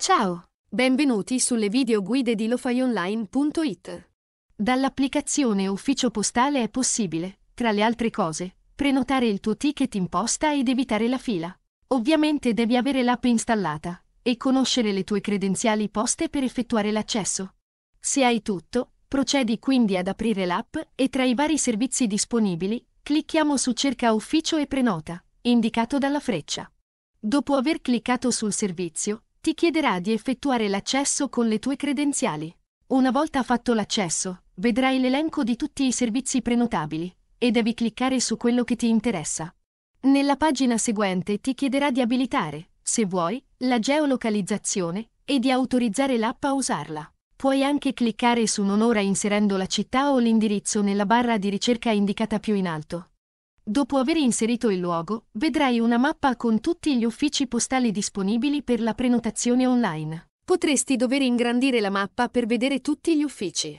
Ciao, benvenuti sulle videoguide di lofaionline.it. Dall'applicazione Ufficio Postale è possibile, tra le altre cose, prenotare il tuo ticket in posta ed evitare la fila. Ovviamente devi avere l'app installata e conoscere le tue credenziali poste per effettuare l'accesso. Se hai tutto, procedi quindi ad aprire l'app e tra i vari servizi disponibili, clicchiamo su Cerca ufficio e prenota, indicato dalla freccia. Dopo aver cliccato sul servizio, ti chiederà di effettuare l'accesso con le tue credenziali. Una volta fatto l'accesso, vedrai l'elenco di tutti i servizi prenotabili e devi cliccare su quello che ti interessa. Nella pagina seguente ti chiederà di abilitare, se vuoi, la geolocalizzazione e di autorizzare l'app a usarla. Puoi anche cliccare su Non ora inserendo la città o l'indirizzo nella barra di ricerca indicata più in alto. Dopo aver inserito il luogo, vedrai una mappa con tutti gli uffici postali disponibili per la prenotazione online. Potresti dover ingrandire la mappa per vedere tutti gli uffici.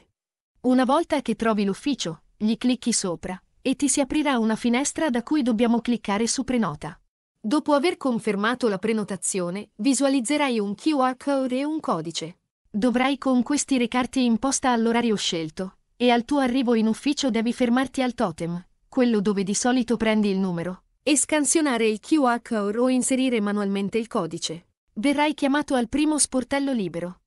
Una volta che trovi l'ufficio, gli clicchi sopra e ti si aprirà una finestra da cui dobbiamo cliccare su Prenota. Dopo aver confermato la prenotazione, visualizzerai un QR code e un codice. Dovrai con questi recarti in posta all'orario scelto e al tuo arrivo in ufficio devi fermarti al totem quello dove di solito prendi il numero, e scansionare il QR code o inserire manualmente il codice. Verrai chiamato al primo sportello libero.